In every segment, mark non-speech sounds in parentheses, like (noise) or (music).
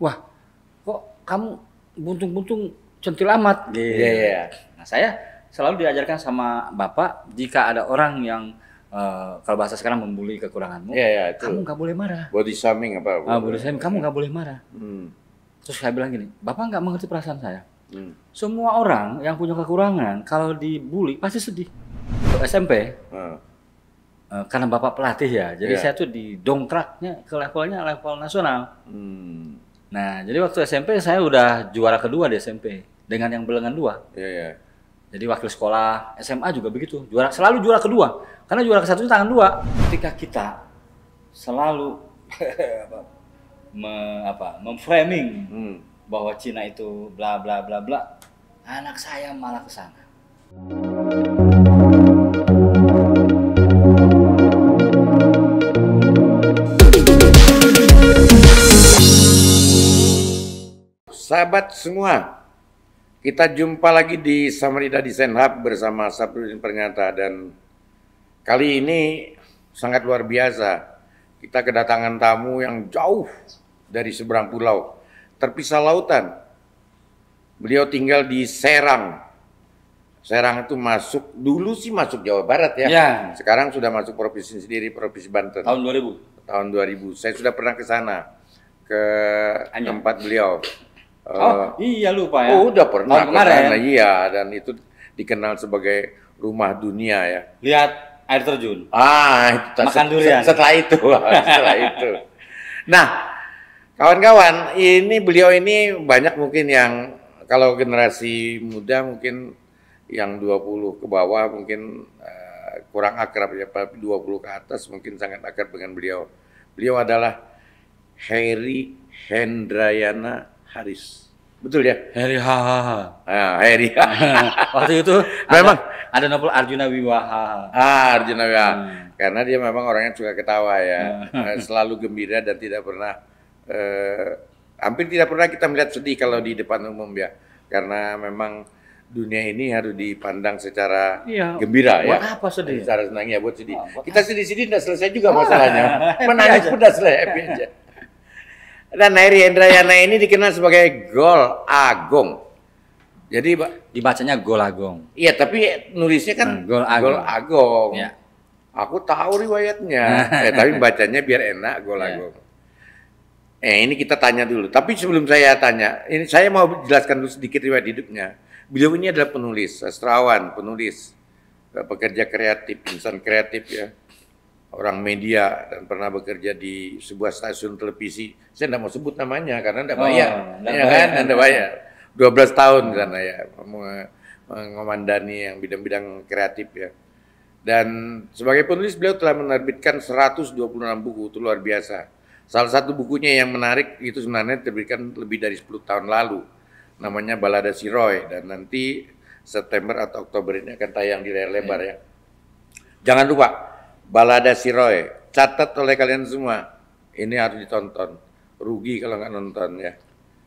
wah kok kamu buntung-buntung centil amat. Iya. Yeah. Yeah. Nah, saya selalu diajarkan sama bapak jika ada orang yang Uh, kalau bahasa sekarang membuli kekuranganmu, yeah, yeah, itu. kamu nggak boleh marah. Body shaming apa? Ah, body shaming, iya. kamu nggak boleh marah. Hmm. Terus saya bilang gini, bapak nggak mengerti perasaan saya. Hmm. Semua orang yang punya kekurangan, kalau dibully pasti sedih. Untuk SMP, hmm. uh, karena bapak pelatih ya, jadi yeah. saya tuh didongkraknya ke levelnya level nasional. Hmm. Nah, jadi waktu SMP saya udah juara kedua di SMP dengan yang belengan dua. Iya, iya. Jadi wakil sekolah SMA juga begitu, juara selalu juara kedua. Karena juara ke satu itu tangan dua. Ketika kita selalu (laughs) me, apa, memframing hmm. bahwa Cina itu bla bla bla bla, anak saya malah ke sana. Sahabat semua, kita jumpa lagi di Samarinda Design Hub bersama Sabdudin Pernyata dan kali ini sangat luar biasa. Kita kedatangan tamu yang jauh dari seberang pulau, terpisah lautan. Beliau tinggal di Serang. Serang itu masuk dulu sih masuk Jawa Barat ya. ya. Sekarang sudah masuk provinsi sendiri, provinsi Banten. Tahun 2000. Tahun 2000. Saya sudah pernah ke sana ke Anjol. tempat beliau oh eh, iya lupa ya. Oh udah pernah oh, kemarin. iya dan itu dikenal sebagai rumah dunia ya. Lihat air terjun. Ah itu makan durian. Setelah itu, (laughs) ah, setelah itu. Nah kawan-kawan ini beliau ini banyak mungkin yang kalau generasi muda mungkin yang 20 ke bawah mungkin uh, kurang akrab ya, tapi 20 ke atas mungkin sangat akrab dengan beliau. Beliau adalah Harry Hendrayana Haris. Betul ya? Heri Hahaha. Ah, Heri. Waktu itu memang ada, ada novel Arjuna Wiwaha. Ah, Arjuna Wiwaha. Hmm. Karena dia memang orangnya suka ketawa ya. Hmm. Eh, selalu gembira dan tidak pernah eh, hampir tidak pernah kita melihat sedih kalau di depan umum ya. Karena memang dunia ini harus dipandang secara iya. ya, gembira buat ya. apa sedih? Secara senang ya buat sedih. Nah, buat kita sedih-sedih tidak selesai juga ah, masalahnya. (laughs) Menangis pun tidak selesai, aja. Dan Nairi Hendrayana ini dikenal sebagai Gol Agung. Jadi dibacanya Gol Agung. Iya, tapi nulisnya kan hmm, Gol Agung. Gol Agung. Ya. Aku tahu riwayatnya, (laughs) eh, tapi bacanya biar enak Gol ya. Agung. Eh ini kita tanya dulu. Tapi sebelum saya tanya, ini saya mau jelaskan dulu sedikit riwayat hidupnya. Beliau ini adalah penulis, sastrawan, penulis, eh, pekerja kreatif, insan kreatif ya orang media dan pernah bekerja di sebuah stasiun televisi. Saya tidak mau sebut namanya karena tidak oh, bayar. Oh, ya kan, tidak bayar. 12 tahun hmm. karena ya mengomandani yang bidang-bidang kreatif ya. Dan sebagai penulis beliau telah menerbitkan 126 buku, itu luar biasa. Salah satu bukunya yang menarik itu sebenarnya terbitkan lebih dari 10 tahun lalu. Namanya Balada Siroy dan nanti September atau Oktober ini akan tayang di layar lebar iya. ya. Jangan lupa Balada Siroy. Catat oleh kalian semua. Ini harus ditonton. Rugi kalau nggak nonton ya.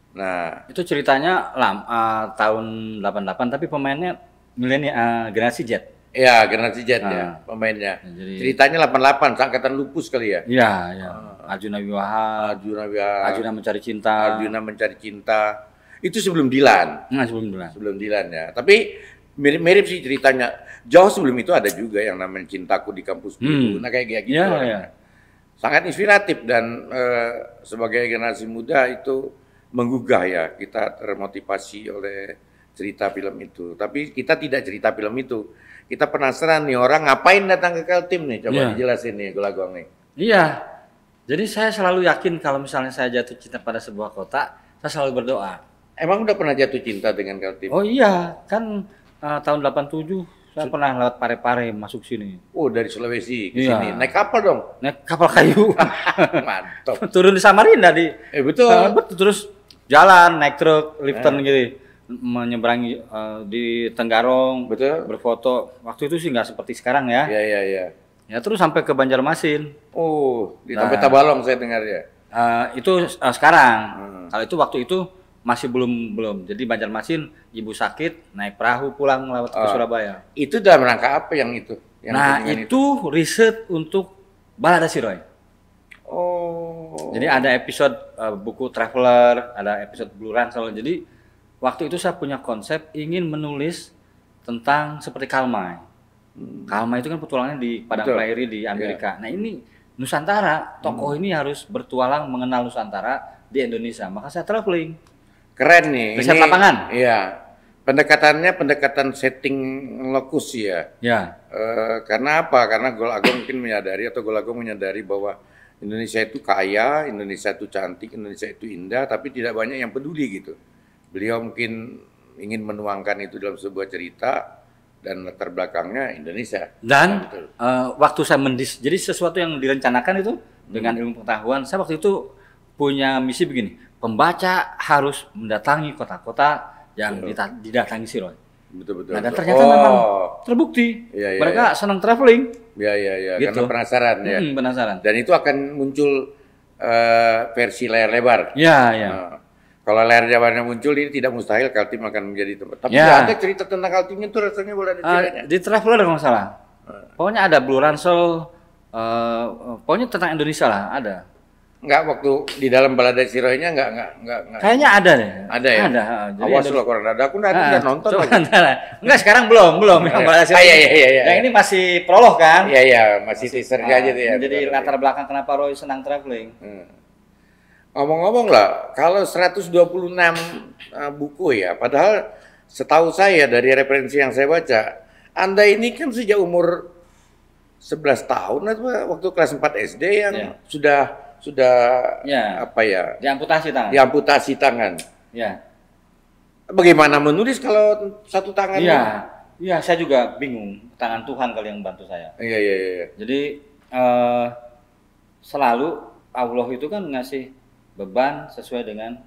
Nah, itu ceritanya lam, uh, tahun 88 tapi pemainnya milenial uh, generasi Z. Iya, generasi Z uh, ya ah. pemainnya. Nah, jadi, ceritanya 88 angkatan lupus kali ya. Iya, iya. Uh, Arjuna Wiwaha, Arjuna Wiwaha, Arjuna mencari cinta, Arjuna mencari cinta. Itu sebelum Dilan. Nah, sebelum Dilan. Sebelum Dilan ya. Tapi mirip-mirip sih ceritanya jauh sebelum itu ada juga yang namanya cintaku di kampus biru. Hmm. Nah kayak kayak gitu. ya, ya. Sangat inspiratif dan uh, sebagai generasi muda itu menggugah ya kita termotivasi oleh cerita film itu. Tapi kita tidak cerita film itu. Kita penasaran nih orang ngapain datang ke Kaltim nih? Coba ya. dijelasin nih Gula nih. Iya. Jadi saya selalu yakin kalau misalnya saya jatuh cinta pada sebuah kota, saya selalu berdoa. Emang udah pernah jatuh cinta dengan Kaltim? Oh iya, kan uh, tahun 87 saya Su pernah lewat Pare-Pare masuk sini. Oh, dari Sulawesi ke iya. sini. Naik kapal dong? Naik kapal kayu. (laughs) Mantap. (laughs) Turun di Samarinda di. Eh, betul. Samarinda, betul. Terus jalan naik truk liftan eh. gitu menyeberangi uh, di Tenggarong betul berfoto waktu itu sih nggak seperti sekarang ya Iya, iya, iya. ya terus sampai ke Banjarmasin oh di nah, sampai Tabalong saya dengar ya uh, itu uh, sekarang hmm. kalau itu waktu itu masih belum belum. Jadi Banjarmasin ibu sakit naik perahu pulang lewat ke uh, Surabaya. Itu dalam rangka apa yang itu? Yang nah itu, itu riset untuk Balada Siroy. Oh. Jadi ada episode uh, buku Traveler, ada episode Blue Ransel. Jadi waktu itu saya punya konsep ingin menulis tentang seperti Kalmai. Hmm. Kalmai itu kan petualangnya di Padang Prairie di iya. Amerika. Yeah. Nah ini Nusantara, tokoh hmm. ini harus bertualang mengenal Nusantara di Indonesia. Maka saya traveling Keren nih. Riset ini, lapangan. Iya. Pendekatannya pendekatan setting lokus ya. Ya. E, karena apa? Karena Gol Agung mungkin menyadari atau Gol Agung menyadari bahwa Indonesia itu kaya, Indonesia itu cantik, Indonesia itu indah, tapi tidak banyak yang peduli gitu. Beliau mungkin ingin menuangkan itu dalam sebuah cerita dan latar belakangnya Indonesia. Dan uh, waktu saya mendis, jadi sesuatu yang direncanakan itu hmm. dengan ilmu pengetahuan, saya waktu itu punya misi begini, pembaca harus mendatangi kota-kota yang Betul. didatangi si Roy. Betul betul. Nah, dan ternyata oh. memang terbukti. Ya, ya, mereka ya. senang traveling. Iya iya iya. Gitu. Karena penasaran ya. Hmm, penasaran. Dan itu akan muncul uh, versi layar lebar. Iya iya. Uh. kalau layar jawabannya muncul ini tidak mustahil Kaltim akan menjadi tempat. Tapi ya. ada cerita tentang Kaltim tuh rasanya boleh ada eh, ceritanya. Uh, di Traveler kalau nggak salah. Eh. Pokoknya ada Blue Ransel, uh, pokoknya tentang Indonesia lah ada. Enggak waktu di dalam balada sirohnya enggak enggak enggak enggak. Kayaknya ada nih. Ada ya. Ada. Jadi Awas lu kurang ada. Aku nanti udah enggak nonton lagi. Antara. Enggak sekarang belum, belum yang balada sirohnya. Ah, iya iya iya. Yang ini masih prolog kan? Iya iya, masih, masih teaser ah, aja tuh ya. Jadi betul, latar belakang kenapa Roy senang traveling. Hmm. Ngomong-ngomong lah, kalau 126 ah, buku ya, padahal setahu saya dari referensi yang saya baca, Anda ini kan sejak umur 11 tahun atau waktu kelas 4 SD yang yeah. sudah sudah ya. apa ya? Diamputasi tangan. Diamputasi tangan. Ya. Bagaimana menulis kalau satu tangan? Iya. Iya, saya juga bingung. Tangan Tuhan kali yang bantu saya. Iya, iya, iya, iya. Jadi eh, selalu Allah itu kan ngasih beban sesuai dengan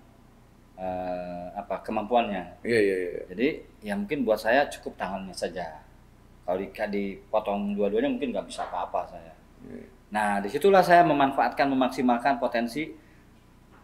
eh, apa kemampuannya. Iya, iya, iya. Jadi ya mungkin buat saya cukup tangannya saja. Kalau di, dipotong dua-duanya mungkin nggak bisa apa-apa saya. Iya. Nah, disitulah saya memanfaatkan, memaksimalkan potensi.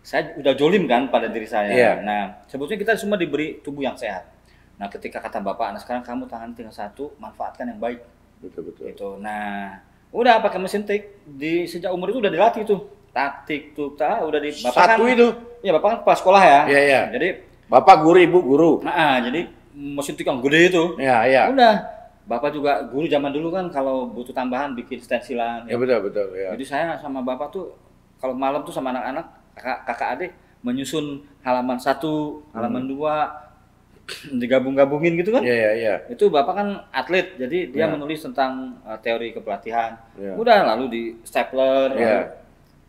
Saya udah jolim kan pada diri saya. Yeah. Nah, sebetulnya kita semua diberi tubuh yang sehat. Nah, ketika kata bapak, nah sekarang kamu tangan tinggal satu, manfaatkan yang baik. Betul betul. Itu. Nah, udah pakai mesin tik di sejak umur itu udah dilatih tuh taktik tuh tak udah di bapak satu kan, itu ya bapak kan pas sekolah ya iya iya jadi bapak guru ibu guru nah, jadi mesin tik yang gede itu iya iya udah Bapak juga guru zaman dulu kan kalau butuh tambahan bikin stensilan. Ya, ya. betul betul ya. Jadi saya sama Bapak tuh kalau malam tuh sama anak-anak kakak, kakak adik menyusun halaman satu, hmm. halaman dua, (clears throat) digabung-gabungin gitu kan? Iya yeah, iya. Yeah, Itu bapak kan atlet, jadi dia yeah. menulis tentang uh, teori kepelatihan. Yeah. Udah lalu di stapler. Yeah.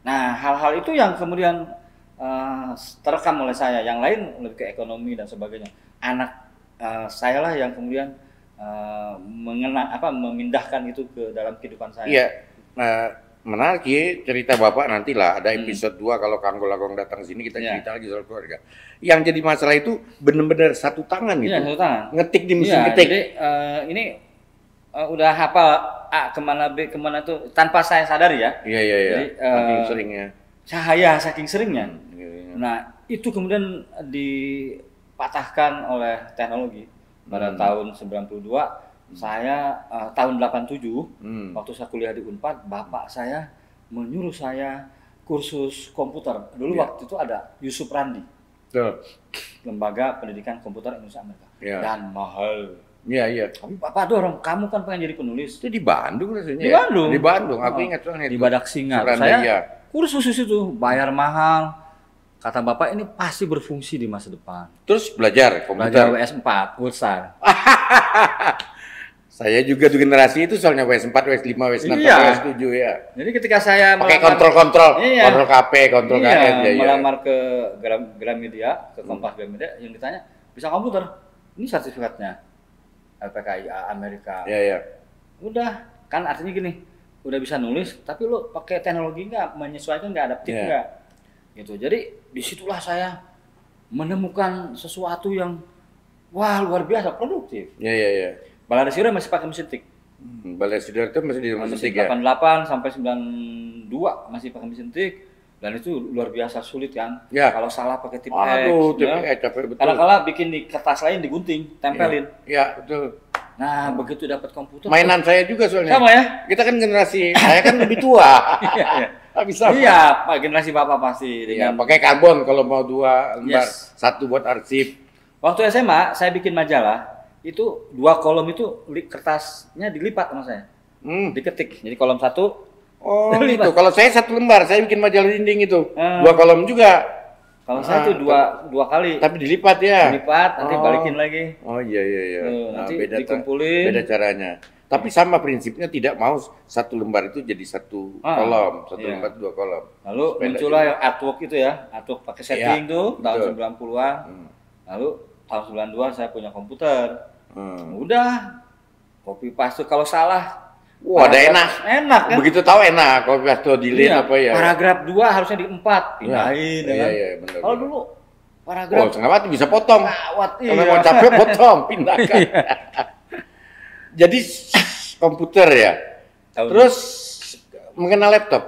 Nah hal-hal itu yang kemudian uh, terekam oleh saya. Yang lain lebih ke ekonomi dan sebagainya. Anak uh, saya lah yang kemudian uh, mengena apa memindahkan itu ke dalam kehidupan saya. Iya. Nah, menarik ya cerita Bapak nantilah ada hmm. episode hmm. 2 kalau Kang Golagong datang sini kita ya. cerita lagi soal keluarga. Yang jadi masalah itu benar-benar satu tangan gitu. Iya, satu tangan. Ngetik di iya, mesin ya, ketik. Jadi uh, ini uh, udah hafal A kemana B kemana tuh tanpa saya sadar ya. Iya iya iya. Jadi, uh, seringnya. Cahaya saking seringnya. Hmm, ya, ya. Nah itu kemudian dipatahkan oleh teknologi pada hmm. tahun 92 hmm. saya uh, tahun 87 hmm. waktu saya kuliah di Unpad bapak saya menyuruh saya kursus komputer dulu yeah. waktu itu ada Yusuf Randi lembaga pendidikan komputer Indonesia Amerika yeah. dan mahal Iya iya. Tapi Bapak dorong, kamu kan pengen jadi penulis. Itu di Bandung rasanya. Di ya? Bandung. Di Bandung. Aku oh. ingat soalnya. Di Badak Singa. Saya iya. kursus itu bayar mahal kata bapak ini pasti berfungsi di masa depan. Terus belajar komputer. Belajar WS 4 pulsar. (laughs) saya juga di generasi itu soalnya WS 4, WS 5, WS 6, iya. WS 7 ya. Jadi ketika saya pakai kontrol-kontrol, iya. kontrol KP, kontrol iya, KN ya, ya, melamar ke Gram, Gramedia, ke Kompas hmm. Gramedia yang ditanya bisa komputer. Ini sertifikatnya LPKI Amerika. Iya, iya. Udah, kan artinya gini, udah bisa nulis tapi lo pakai teknologi nggak menyesuaikan nggak adaptif iya. nggak yeah gitu jadi disitulah saya menemukan sesuatu yang wah luar biasa produktif ya ya ya Baladasidra masih pakai mesin tik hmm, Baladasidra itu masih di mesin tik ya 88 sampai 92 masih pakai mesin tik dan itu luar biasa sulit kan ya. kalau salah pakai tip Aduh, X tip ya. X tapi betul kadang bikin di kertas lain digunting tempelin ya, ya betul Nah, begitu dapat komputer. Mainan saya juga soalnya. Sama ya? Kita kan generasi, saya kan lebih tua. (laughs) Iya, iya bisa. Iya, Pak generasi Bapak pasti iya, dengan ya, pakai karbon kalau mau dua lembar, yes. satu buat arsip. Waktu SMA saya bikin majalah, itu dua kolom itu kertasnya dilipat sama saya. Hmm. Diketik. Jadi kolom satu Oh, (laughs) dilipat. itu. Kalau saya satu lembar, saya bikin majalah dinding itu. Hmm. Dua kolom juga. Kalau nah, saya ah, itu dua dua kali. Tapi dilipat ya. Dilipat, nanti oh. balikin lagi. Oh iya iya iya. Eh, nah, nanti beda dikumpulin. Beda caranya. Tapi sama prinsipnya tidak mau satu lembar itu jadi satu ah, kolom, satu iya. lembar dua kolom. Lalu Supaya muncullah yang artwork itu ya, artwork pakai iya, setting ya, tuh betul. tahun 90-an. Hmm. Lalu tahun 92 saya punya komputer. Hmm. Udah copy paste kalau salah Wah, ada enak. Enak kan? Begitu tahu enak kalau paste delete iya, apa ya. Paragraf 2 harusnya di 4. Iya. Pindahin ya. Iya, kan? iya, benar. Kalau dulu paragraf Oh, setengah bisa potong. Nah, iya. Kalau mau iya. capek (laughs) potong, pindahkan jadi komputer ya. Tahun Terus mengenal laptop.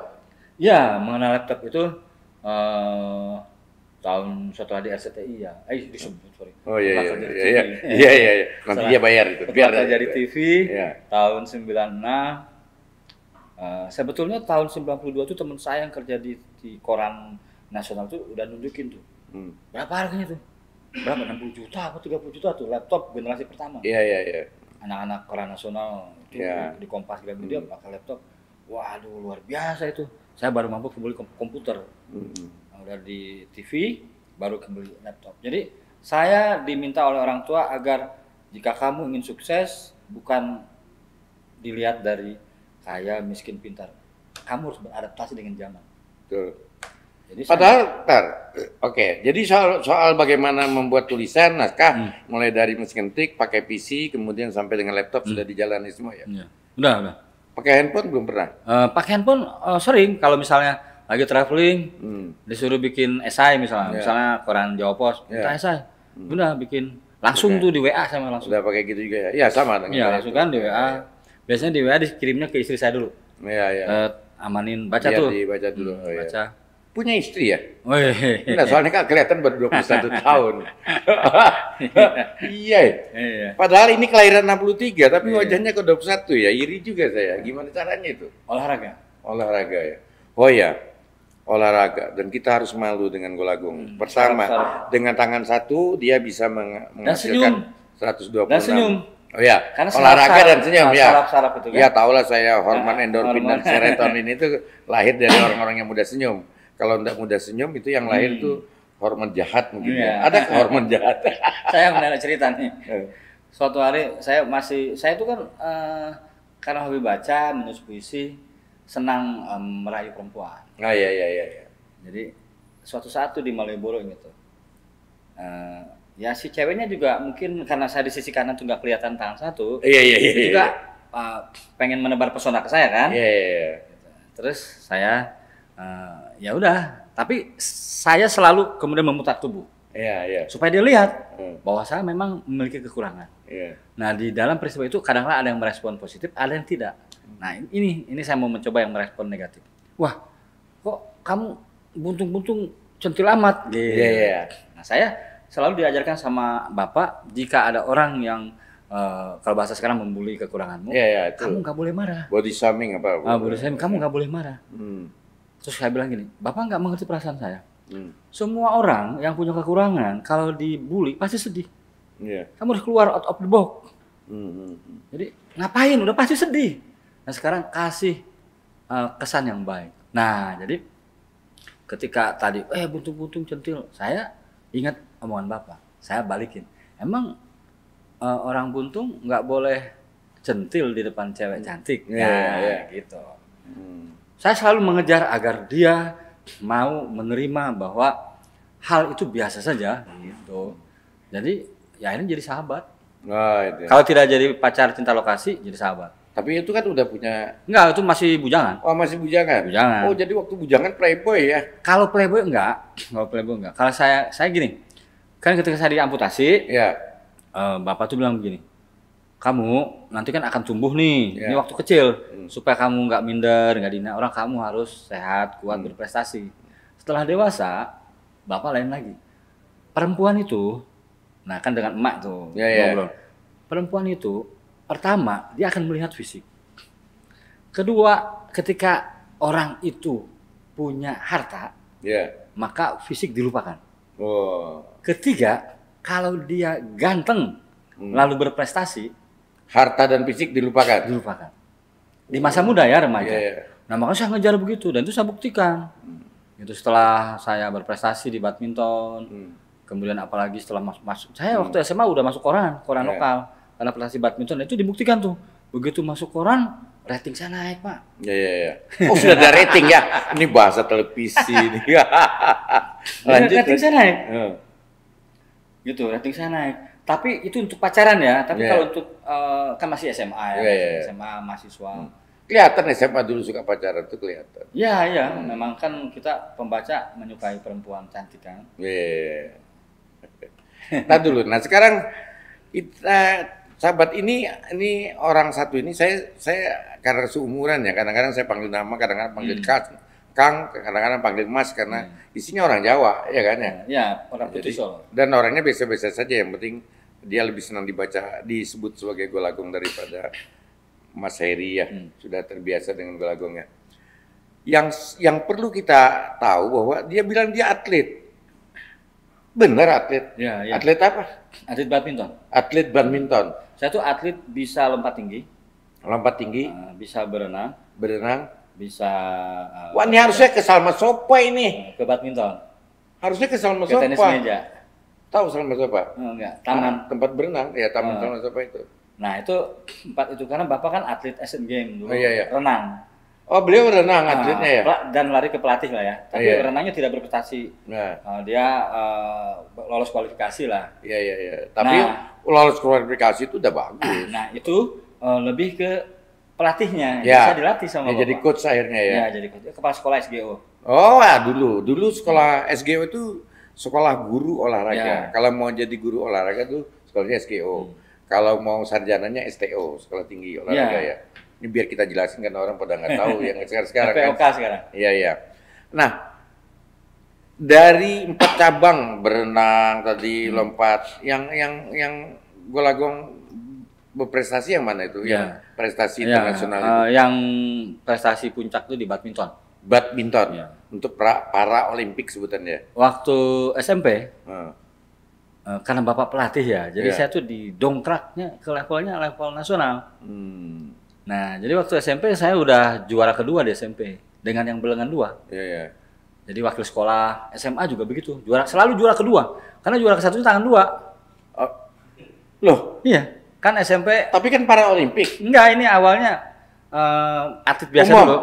Ya, mengenal laptop itu uh, tahun suatu hari STI ya. Eh disebut sorry. Oh iya iya, iya iya, iya iya iya iya. Nanti dia bayar itu. Biar saya jadi TV ya. tahun 96 uh, eh, sebetulnya tahun sembilan puluh dua itu teman saya yang kerja di, di koran nasional itu udah nunjukin tuh. Hmm. Berapa harganya tuh? Berapa Enam puluh juta tiga puluh juta tuh laptop generasi pertama. Iya iya iya anak-anak koran nasional itu yeah. di Kompas Grab hmm. dia pakai laptop. Waduh luar biasa itu. Saya baru mampu kembali komputer. Hmm. Udah di TV baru kembali laptop. Jadi saya diminta oleh orang tua agar jika kamu ingin sukses bukan dilihat dari kaya, miskin, pintar. Kamu harus beradaptasi dengan zaman. Jadi Padahal, ter. oke. Okay. Jadi soal soal bagaimana membuat tulisan naskah, hmm. mulai dari mesin ketik, pakai PC, kemudian sampai dengan laptop hmm. sudah dijalani semua ya. ya. Udah, udah. Pakai handphone belum pernah? Uh, pakai handphone uh, sering. Kalau misalnya lagi traveling, hmm. disuruh bikin esai misalnya, yeah. misalnya koran Jawa Pos, yeah. minta esai, hmm. udah bikin langsung okay. tuh di WA sama langsung. Udah pakai gitu juga ya? Iya sama. Iya langsung kan di WA. Ya. Biasanya di WA dikirimnya ke istri saya dulu. Iya iya. Uh, amanin baca Biar tuh. Dibaca dulu. Hmm, oh, iya. baca. Ya punya istri ya? Oh, iya. Nah, soalnya kan kelihatan baru 21 (laughs) tahun. Iya. iya, Padahal ini kelahiran 63, tapi iya. wajahnya ke 21 ya. Iri juga saya. Gimana caranya itu? Olahraga. Olahraga ya. Oh ya, olahraga. Dan kita harus malu dengan golagung. Hmm. Bersama. Dengan tangan satu, dia bisa menghasilkan seratus dua 126. Dan senyum. Oh ya, Karena olahraga sarap, dan senyum sarap, ya. Sarap, sarap itu kan? Ya, tahulah saya hormon (laughs) endorfin dan serotonin itu lahir dari orang-orang yang mudah senyum kalau tidak mudah senyum itu yang lahir hmm. tuh hormon jahat mungkin yeah. ya. Iya. Ada hormon jahat. (laughs) saya menarik cerita nih. (laughs) Eh. Suatu hari saya masih saya itu kan uh, karena hobi baca, menulis puisi, senang um, merayu perempuan. Ah iya iya iya. Ya. Jadi suatu saat tuh di Malioboro gitu. Uh, ya si ceweknya juga mungkin karena saya di sisi kanan tuh nggak kelihatan tangan satu. Iya iya iya. iya juga uh, pengen menebar pesona ke saya kan. Iya iya. iya. Terus saya uh, ya udah tapi saya selalu kemudian memutar tubuh yeah, yeah. supaya dia lihat hmm. bahwa saya memang memiliki kekurangan yeah. nah di dalam peristiwa itu kadang-kadang ada yang merespon positif ada yang tidak nah ini ini saya mau mencoba yang merespon negatif wah kok kamu buntung-buntung centil amat Ya. Gitu. yeah, yeah. nah saya selalu diajarkan sama bapak jika ada orang yang Uh, kalau bahasa sekarang membuli kekuranganmu, yeah, yeah, kamu nggak boleh marah. Body shaming apa? Uh, ah, body shaming, kamu nggak boleh marah. Hmm Terus saya bilang gini, Bapak nggak mengerti perasaan saya. Hmm. Semua orang yang punya kekurangan, kalau dibully pasti sedih. Yeah. Kamu harus keluar out of the box. Hmm, hmm, hmm. Jadi ngapain? Udah pasti sedih. Nah sekarang kasih uh, kesan yang baik. Nah jadi ketika tadi, eh buntung-buntung centil, saya ingat omongan Bapak. Saya balikin. Emang uh, orang buntung nggak boleh centil di depan cewek hmm. cantik? Hmm. Ya, yeah, yeah. gitu. Hmm. Saya selalu mengejar agar dia mau menerima bahwa hal itu biasa saja gitu. Jadi ya ini jadi sahabat. Nah, itu. Kalau tidak jadi pacar cinta lokasi, jadi sahabat. Tapi itu kan udah punya. Enggak, itu masih bujangan. Oh, masih bujangan. Bujangan. Oh, jadi waktu bujangan playboy ya. Kalau playboy enggak, kalau playboy enggak. Kalau saya saya gini. Kan ketika saya diamputasi, ya. Uh, bapak tuh bilang begini kamu nanti kan akan tumbuh nih yeah. ini iya. waktu kecil hmm. supaya kamu nggak minder nggak dina orang kamu harus sehat kuat hmm. berprestasi setelah dewasa bapak lain lagi perempuan itu nah kan dengan emak tuh yeah, yeah. ngobrol perempuan itu pertama dia akan melihat fisik kedua ketika orang itu punya harta yeah. maka fisik dilupakan oh. ketiga kalau dia ganteng hmm. lalu berprestasi harta dan fisik dilupakan. Dilupakan. Di masa muda ya remaja. Yeah, yeah. Nah makanya saya ngejar begitu dan itu saya buktikan. Hmm. Itu setelah saya berprestasi di badminton, hmm. kemudian apalagi setelah mas masuk, saya hmm. waktu SMA udah masuk koran, koran yeah. lokal karena prestasi badminton nah, itu dibuktikan tuh. Begitu masuk koran, rating saya naik pak. Iya iya iya. Oh sudah ada rating ya. Ini bahasa televisi ini. (laughs) Lanjut. Rating saya naik. Hmm. Gitu, rating saya naik tapi itu untuk pacaran ya. Tapi yeah. kalau untuk uh, kan masih SMA ya, yeah, iya, yeah. SMA mahasiswa. Hmm. Kelihatan SMA dulu suka pacaran tuh kelihatan. ya iya, hmm. memang kan kita pembaca menyukai perempuan cantik kan. ya Yeah. Iya. nah dulu, nah sekarang kita nah, sahabat ini ini orang satu ini saya saya karena seumuran ya kadang-kadang saya panggil nama kadang-kadang panggil hmm. kas, kang kadang-kadang panggil mas karena hmm. isinya orang Jawa ya kan ya, ya orang Jadi, soal. dan orangnya biasa-biasa saja yang penting dia lebih senang dibaca disebut sebagai golagong daripada Mas Heri ya hmm. sudah terbiasa dengan golagongnya. Yang yang perlu kita tahu bahwa dia bilang dia atlet. Benar atlet. Ya, ya. Atlet apa? Atlet badminton. Atlet badminton. Saya tuh atlet bisa lompat tinggi. Lompat tinggi. Ah, bisa berenang. Berenang. Bisa. Uh, Wah ini harusnya ke Salma Sopo ini. Ke badminton. Harusnya ke Salma Sopo. Ke tenis meja Tahu Salam Masopa? Oh, enggak, taman. Ah, tempat berenang, ya taman uh, Salam itu. Nah itu tempat itu karena bapak kan atlet Asian Games dulu, oh, iya, iya. renang. Oh beliau renang nah, atletnya ya? Dan lari ke pelatih lah ya. Oh, Tapi iya. renangnya tidak berprestasi. Nah. Uh, dia uh, lolos kualifikasi lah. Iya iya iya. Tapi nah, lolos kualifikasi itu udah bagus. Nah itu uh, lebih ke pelatihnya ya. bisa dilatih sama ya, bapak. Jadi coach akhirnya ya. Iya, jadi coach. Kepala sekolah SGO. Oh, ya dulu. Dulu sekolah SGO itu sekolah guru olahraga. Ya. Kalau mau jadi guru olahraga tuh sekolahnya SKO. Hmm. Kalau mau sarjananya STO, sekolah tinggi olahraga ya. ya. Ini biar kita jelasin kan orang pada nggak tahu yang (laughs) sekarang-sekarang kan. POK sekarang. Iya, iya. Nah, dari empat cabang berenang tadi hmm. lompat yang yang yang golagong berprestasi yang mana itu? Ya. Yang prestasi internasional ya, internasional uh, itu. Yang prestasi puncak tuh di badminton badminton ya. untuk pra, para Olimpik sebutannya. Waktu SMP, hmm. Eh, karena bapak pelatih ya, jadi ya. saya tuh didongkraknya ke levelnya level nasional. Hmm. Nah, jadi waktu SMP saya udah juara kedua di SMP dengan yang belengan dua. ya, ya. Jadi wakil sekolah SMA juga begitu, juara selalu juara kedua, karena juara ke satu tangan dua. Uh, loh, iya kan SMP. Tapi kan para Olimpik. Enggak, ini awalnya uh, atlet biasa Umum. dulu.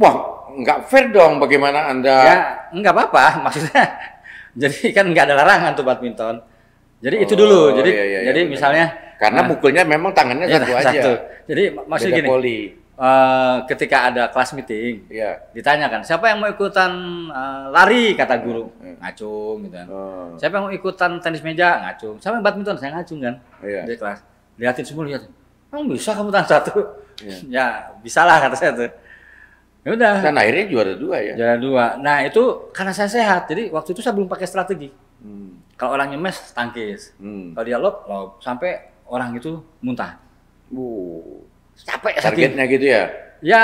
Wah, nggak fair dong bagaimana Anda. Ya, nggak apa-apa. (laughs) Maksudnya, jadi kan nggak ada larangan tuh badminton. Jadi oh, itu dulu. Oh, jadi, iya, iya, iya jadi iya, misalnya. Karena nah, pukulnya memang tangannya iya, satu, satu aja. Jadi maksudnya gini. Poli. Uh, ketika ada kelas meeting, iya. ditanyakan siapa yang mau ikutan uh, lari kata guru iya, iya. ngacung gitu kan. Oh. Siapa yang mau ikutan tenis meja ngacung. Siapa yang badminton saya ngacung kan. iya. Di kelas lihatin semua lihat. kamu oh, bisa kamu tahan satu? iya. (laughs) ya bisalah kata saya tuh. Ya udah. Dan akhirnya juara dua ya. Juara dua. Nah itu karena saya sehat, jadi waktu itu saya belum pakai strategi. Hmm. Kalau orangnya mes tangkis, hmm. kalau dia lob lob sampai orang itu muntah. Bu. Capek. Targetnya gitu ya. Ya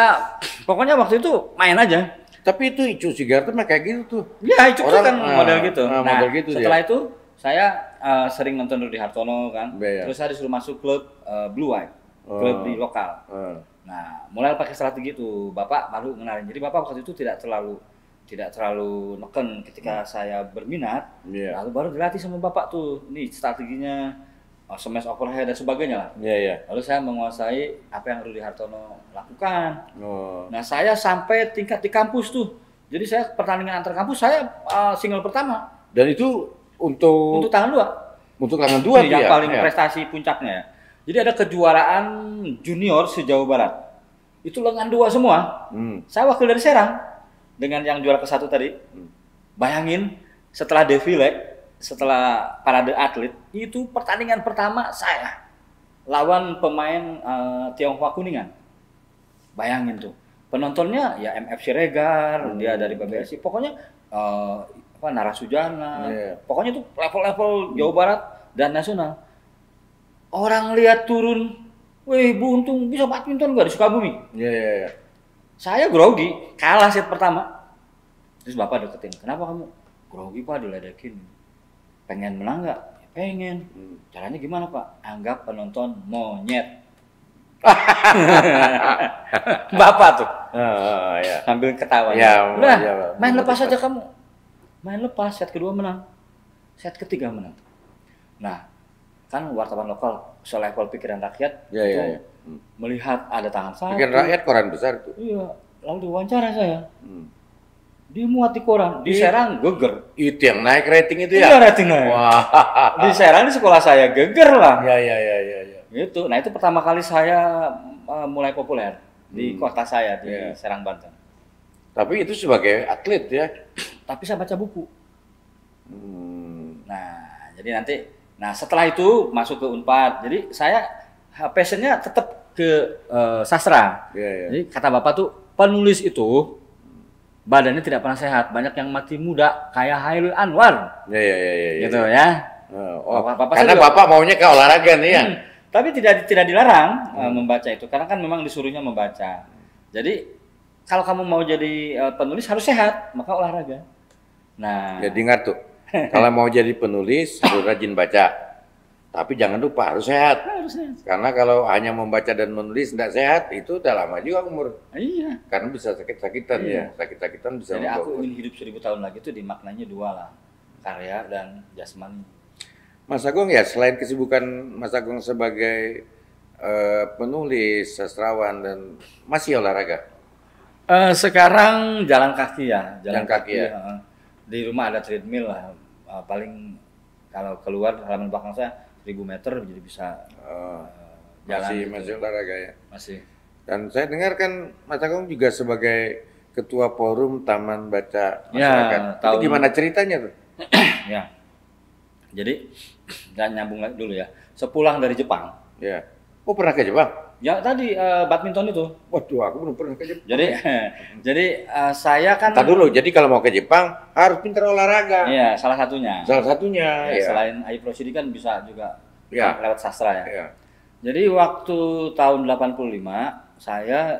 pokoknya waktu itu main aja. Tapi itu Icu sigar mah kayak gitu tuh. Ya Icu orang, kan uh, model gitu. Uh, nah, gitu setelah dia. itu saya uh, sering nonton dari Hartono kan. Be, ya. Iya. Terus saya disuruh masuk klub uh, Blue White, oh. klub di lokal. Uh. Nah, mulai pakai strategi itu, Bapak baru ngenalin. Jadi Bapak waktu itu tidak terlalu tidak terlalu neken ketika hmm. saya berminat, yeah. lalu baru dilatih sama Bapak tuh. Nih strateginya SMS overhead dan sebagainya lah. Yeah, yeah. Lalu saya menguasai apa yang Rudi Hartono lakukan. Oh. Nah, saya sampai tingkat di kampus tuh. Jadi saya pertandingan antar kampus saya uh, single pertama. Dan itu untuk untuk tangan dua. Untuk tangan dua Ini yang ya? paling ya. prestasi puncaknya ya. Jadi ada kejuaraan junior sejauh barat. Itu lengan dua semua. Hmm. Saya wakil dari Serang dengan yang juara ke satu tadi. Hmm. Bayangin setelah defile, setelah parade atlet itu pertandingan pertama saya lawan pemain uh, Tionghoa Kuningan. Bayangin tuh penontonnya ya MFC Regar, hmm. dia dari PBSI. Iya. Pokoknya uh, apa Narasujana, yeah. pokoknya itu level-level Jawa Barat dan nasional Orang lihat turun, woi, Bu bisa empat badminton gak di Sukabumi? Iya, iya, iya. Saya grogi, kalah set pertama. Terus Bapak deketin, kenapa kamu? Grogi Pak, diledekin. Pengen menang gak? Ya, pengen. Hmm. Caranya gimana Pak? Anggap penonton monyet. (laughs) Bapak tuh. Oh, iya. Sambil ketawa. Ya, Udah, yeah, main lepas aja kamu. Main lepas, set kedua menang. Set ketiga menang. Nah, kan wartawan lokal selevel pikiran rakyat ya, itu ya, ya. Hmm. melihat ada tangan saya. Pikiran rakyat koran besar itu. Iya, lalu diwawancara saya. Hmm. Dimuat di koran, di, di Serang geger. Itu yang naik rating itu ya? Iya rating naik. Wah. (laughs) Di Serang di sekolah saya geger lah. ya ya ya iya. Ya. Itu, iya, iya, gitu. nah itu pertama kali saya uh, mulai populer hmm. di kota saya di yeah. Serang Banten. Tapi itu sebagai atlet ya. Tapi saya baca buku. Hmm. Nah, jadi nanti Nah setelah itu masuk ke Unpad. Jadi saya passionnya tetap ke uh, sastra. Yeah, yeah. Jadi kata bapak tuh penulis itu badannya tidak pernah sehat, banyak yang mati muda kayak Hairul Anwar. Iya iya iya. iya, iya. gitu ya. ya. Oh, bapak, bapak karena juga, bapak maunya ke olahraga nih ya. Hmm, tapi tidak tidak dilarang eh, hmm. uh, membaca itu karena kan memang disuruhnya membaca. Jadi kalau kamu mau jadi uh, penulis harus sehat, maka olahraga. Nah. Jadi ngatur. (laughs) Kalau mau jadi penulis harus rajin baca. Tapi jangan lupa harus sehat. Harus sehat. Karena kalau hanya membaca dan menulis tidak sehat itu udah lama juga umur. Iya. Karena bisa sakit-sakitan ya. iya. ya. Sakit-sakitan bisa Jadi aku ingin hidup seribu tahun lagi itu dimaknanya dua lah. Karya dan jasmani. Mas Agung ya selain kesibukan Mas Agung sebagai uh, penulis, sastrawan dan masih olahraga. Uh, sekarang jalan kaki ya, jalan, jalan kaki, kaki ya. Uh, di rumah ada treadmill lah uh, paling kalau keluar halaman belakang saya 1000 meter jadi bisa oh, eh, jalan masih gitu. masih olahraga ya masih dan saya dengar kan Mas Agung juga sebagai ketua forum Taman Baca ya, Masyarakat ya, tahun... itu gimana ceritanya tuh (clears throat) ya jadi nggak (clears throat) nyambung dulu ya sepulang dari Jepang ya oh pernah ke Jepang Ya tadi uh, badminton itu. Waduh, aku belum pernah ke Jepang. Jadi (laughs) jadi uh, saya kan Tadi dulu. Jadi kalau mau ke Jepang harus pintar olahraga. Iya, salah satunya. Salah satunya. Ya, ya. selain Ayu Prosidi kan bisa juga ya. lewat sastra ya. ya. Jadi waktu tahun 85 saya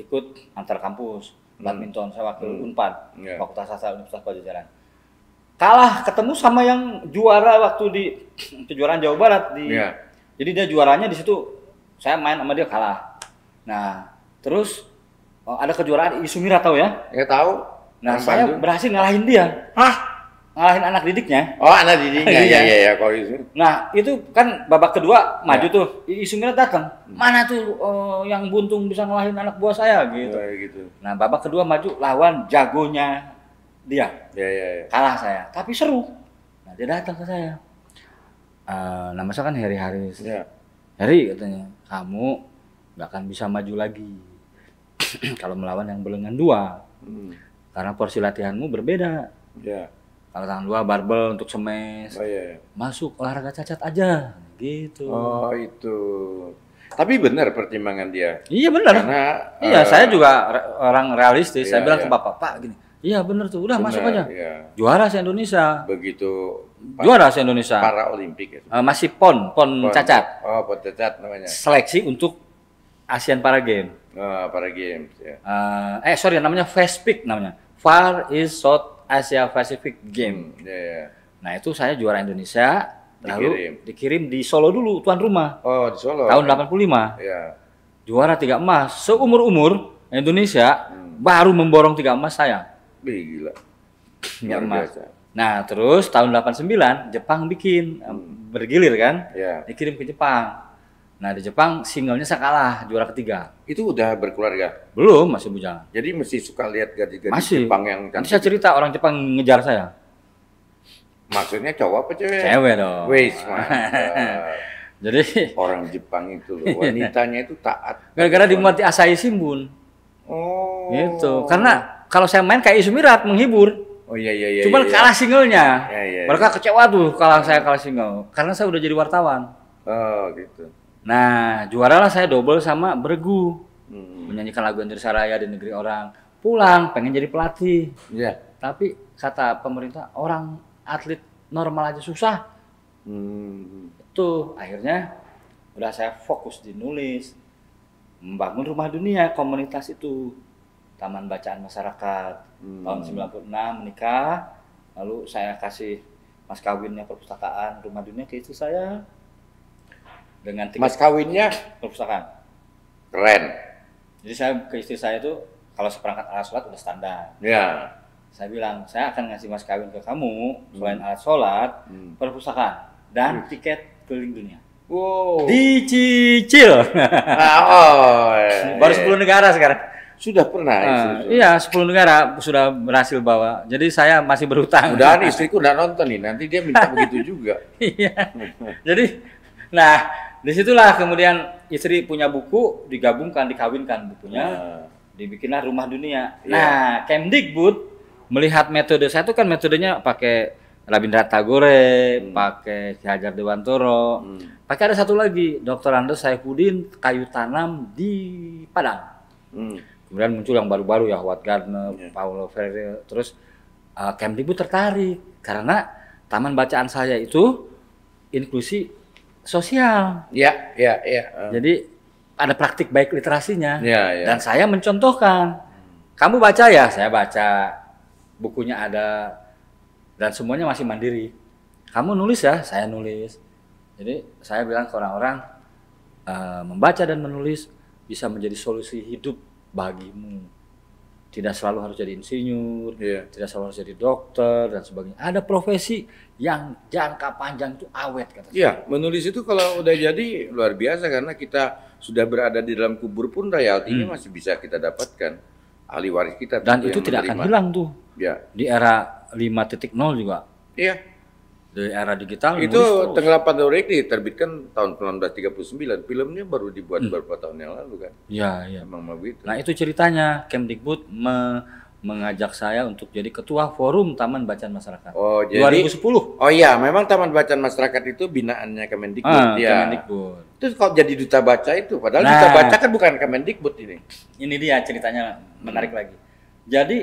ikut antar kampus hmm. badminton saya waktu hmm. Unpad, yeah. Fakultas Sastra Universitas Pajajaran. Kalah ketemu sama yang juara waktu di (clears throat) kejuaraan Jawa Barat di. Yeah. Jadi dia juaranya di situ saya main sama dia kalah nah terus oh, ada kejuaraan Isumira tahu ya ya tahu nah saya Bandung. berhasil ngalahin dia hah ngalahin anak didiknya. Oh, anak didiknya. (laughs) Iya, iya, iya, iya, kalau itu. Nah, itu kan babak kedua maju ya. tuh. tuh. Isumira datang. Hmm. Mana tuh oh, yang buntung bisa ngalahin anak buah saya gitu. Ya, gitu. Nah, babak kedua maju lawan jagonya dia. Iya, iya, iya. Kalah saya, tapi seru. Nah, dia datang ke saya. Uh, nama saya kan Heri Haris. Iya. Heri katanya kamu nggak akan bisa maju lagi (clears throat) kalau melawan yang berlengan dua hmm. karena porsi latihanmu berbeda yeah. kalau tangan dua barbel untuk semes oh, yeah. masuk olahraga cacat aja gitu oh itu tapi benar pertimbangan dia iya benar karena iya uh, saya juga orang realistis iya, saya bilang iya. ke bapak pak gini iya benar tuh udah benar, masuk aja iya. juara se Indonesia begitu juara se Indonesia. Para Olimpik. Ya. Uh, masih pon, pon, pon cacat. Ya. Oh, pon cacat namanya. Seleksi untuk Asian Para Games. Oh, Para Games. Ya. Uh, eh sorry, namanya FASPIC namanya. Far East South Asia Pacific Game. Hmm, ya, ya. Nah itu saya juara Indonesia. Lalu dikirim. di Solo dulu tuan rumah. Oh di Solo. Tahun 85. Ya. Juara tiga emas seumur umur Indonesia hmm. baru memborong tiga emas saya. Bih, gila. Tiga Nah, terus tahun 89 Jepang bikin hmm. bergilir kan? Yeah. Dikirim ke Jepang. Nah, di Jepang singlenya saya kalah juara ketiga. Itu udah berkeluarga? Belum, masih bujangan. Jadi mesti suka lihat gadis-gadis Jepang yang cantik. Nanti saya cerita orang Jepang ngejar saya. Maksudnya cowok apa cewek? Cewek dong. Wis, (laughs) Jadi orang Jepang itu wanitanya itu taat. Gara-gara dimuat di Asahi Shimbun. Oh. Gitu. Karena kalau saya main kayak Isumirat menghibur. Oh iya iya iya. Cuman iya, iya. kalah singlenya. Iya, iya, iya, Mereka kecewa tuh kalau saya kalah single karena saya udah jadi wartawan. Oh gitu. Nah juara lah saya double sama Bergu hmm. menyanyikan lagu Indonesia Raya di negeri orang. Pulang pengen jadi pelatih. Iya. Yeah. Tapi kata pemerintah orang atlet normal aja susah. Hmm. Itu akhirnya udah saya fokus di nulis, membangun rumah dunia komunitas itu, taman bacaan masyarakat hmm. tahun 96 menikah lalu saya kasih mas kawinnya perpustakaan rumah dunia ke gitu istri saya dengan tiga mas kawinnya perpustakaan keren jadi saya ke istri saya itu kalau seperangkat alat sholat udah standar ya saya bilang saya akan ngasih mas kawin ke kamu hmm. selain hmm. alat sholat hmm. perpustakaan dan hmm. tiket keliling dunia Wow. Dicicil. Nah, oh. Baru 10 negara sekarang. Sudah pernah. Uh, iya, 10 negara sudah berhasil bawa. Jadi saya masih berhutang. nih, (laughs) istriku udah nonton nih, nanti dia minta begitu juga. (laughs) Iya. Jadi, nah disitulah kemudian istri punya buku digabungkan, dikawinkan bukunya, uh. dibikinlah rumah dunia. Yeah. Nah, Kemdikbud melihat metode saya itu kan metodenya pakai Rabindra Tagore, hmm. pakai Ki Hajar Dewantoro, hmm. pakai ada satu lagi Dr. Andes Saifuddin kayu tanam di Padang. Hmm. Kemudian muncul yang baru-baru ya Howard Gardner, yeah. Paulo Freire, terus uh, eh, Kemdikbud tertarik karena taman bacaan saya itu inklusi sosial. Ya, ya, ya. Um. Jadi ada praktik baik literasinya. iya. Yeah. Dan saya mencontohkan. Kamu baca ya, saya baca. Bukunya ada dan semuanya masih mandiri. Kamu nulis ya, saya nulis. Jadi saya bilang ke orang-orang uh, membaca dan menulis bisa menjadi solusi hidup bagimu. Tidak selalu harus jadi insinyur, yeah. tidak selalu harus jadi dokter dan sebagainya. Ada profesi yang jangka panjang itu awet kata Iya, menulis itu kalau udah jadi luar biasa karena kita sudah berada di dalam kubur pun royaltinya hmm. masih bisa kita dapatkan ahli waris kita. Dan itu tidak menerima. akan hilang tuh. Ya. Di era 5.0 juga. Iya. Dari era digital itu Tenggelam Pandorik diterbitkan tahun 1939. Filmnya baru dibuat hmm. beberapa tahun yang lalu kan. Ya, iya. Emang begitu. Nah, itu ceritanya Kemdikbud me mengajak saya untuk jadi ketua forum Taman Bacaan Masyarakat. Oh, jadi 2010. Oh iya, memang Taman Bacaan Masyarakat itu binaannya Kemendikbud ah, ya. Kemendikbud. Terus kalau jadi duta baca itu padahal nah, duta baca kan bukan Kemendikbud ini. Ini dia ceritanya menarik hmm. lagi. Jadi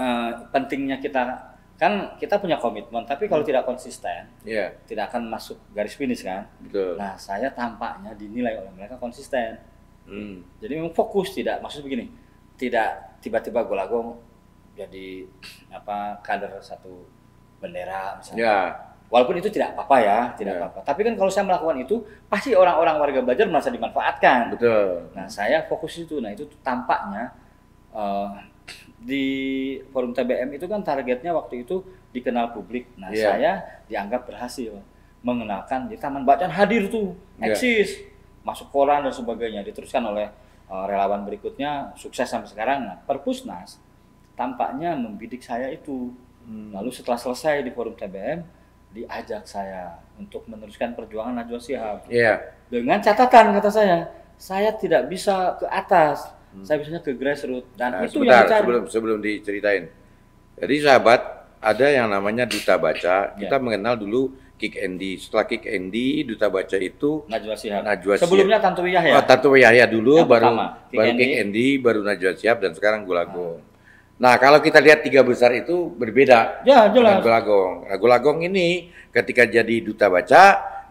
uh, pentingnya kita kan kita punya komitmen tapi kalau hmm. tidak konsisten yeah. tidak akan masuk garis finish kan Betul. nah saya tampaknya dinilai oleh mereka konsisten hmm. jadi memang fokus tidak maksud begini tidak tiba-tiba gue lagu jadi apa kader satu bendera misalnya yeah. walaupun itu tidak apa-apa ya tidak apa iya. apa yeah. tapi kan kalau saya melakukan itu pasti orang-orang warga belajar merasa dimanfaatkan Betul. nah saya fokus itu nah itu tampaknya uh, di forum TBM itu kan targetnya waktu itu dikenal publik. Nah, yeah. saya dianggap berhasil mengenalkan di Taman Bacaan hadir tuh, iya. eksis, masuk koran dan sebagainya. Diteruskan oleh uh, relawan berikutnya sukses sampai sekarang. Nah, Perpusnas tampaknya membidik saya itu. Hmm. Lalu setelah selesai di forum TBM diajak saya untuk meneruskan perjuangan Najwa sihab Yeah. Dengan catatan kata saya, saya tidak bisa ke atas hmm. saya bisa ke grassroots dan nah, itu sebentar, yang cari. sebelum sebelum diceritain jadi sahabat ada yang namanya duta baca ya. kita yeah. mengenal dulu Kick Andy. Setelah Kick Andy, Duta Baca itu Najwa Sihab. Najwa Shihab. Sebelumnya Tantu Yahya. Oh, Tantu Yahya dulu, Yang baru pertama, Kick baru Kick Andy, baru Najwa Sihab, dan sekarang Gulagong. Nah. Hmm. Nah, kalau kita lihat tiga besar itu berbeda. Ya, jelas. Dengan Gulagong. Nah, Gulagong ini ketika jadi Duta Baca,